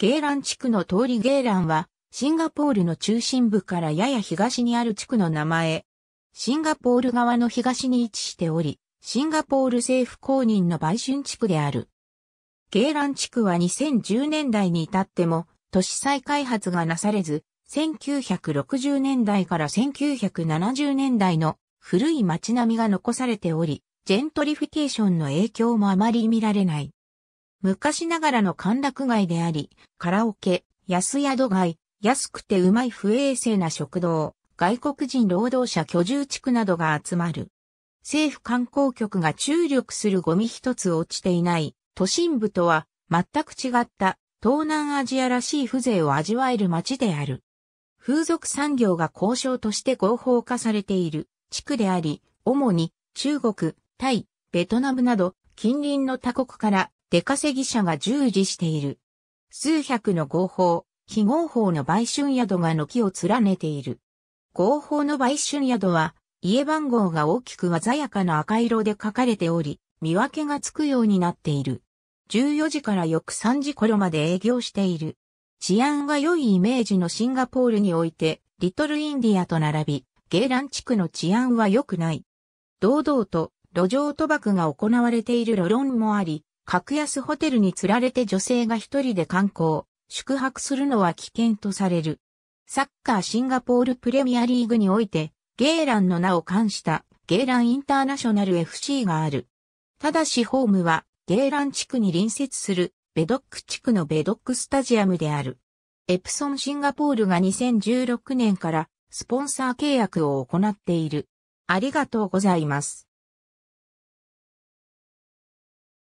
ゲーラン地区の通りゲーランは、シンガポールの中心部からやや東にある地区の名前。シンガポール側の東に位置しており、シンガポール政府公認の売春地区である。ゲーラン地区は2010年代に至っても、都市再開発がなされず、1960年代から1970年代の古い街並みが残されており、ジェントリフィケーションの影響もあまり見られない。昔ながらの歓楽街であり、カラオケ、安宿街、安くてうまい不衛生な食堂、外国人労働者居住地区などが集まる。政府観光局が注力するゴミ一つ落ちていない都心部とは全く違った東南アジアらしい風情を味わえる街である。風俗産業が交渉として合法化されている地区であり、主に中国、タイ、ベトナムなど近隣の他国から出稼ぎ者が従事している。数百の合法、非合法の売春宿が軒を連ねている。合法の売春宿は、家番号が大きく鮮やかな赤色で書かれており、見分けがつくようになっている。14時から翌3時頃まで営業している。治安が良いイメージのシンガポールにおいて、リトルインディアと並び、ゲイラン地区の治安は良くない。堂々と路上賭博が行われている路論もあり、格安ホテルに釣られて女性が一人で観光、宿泊するのは危険とされる。サッカーシンガポールプレミアリーグにおいて、ゲーランの名を冠したゲーランインターナショナル FC がある。ただしホームはゲーラン地区に隣接するベドック地区のベドックスタジアムである。エプソンシンガポールが2016年からスポンサー契約を行っている。ありがとうございます。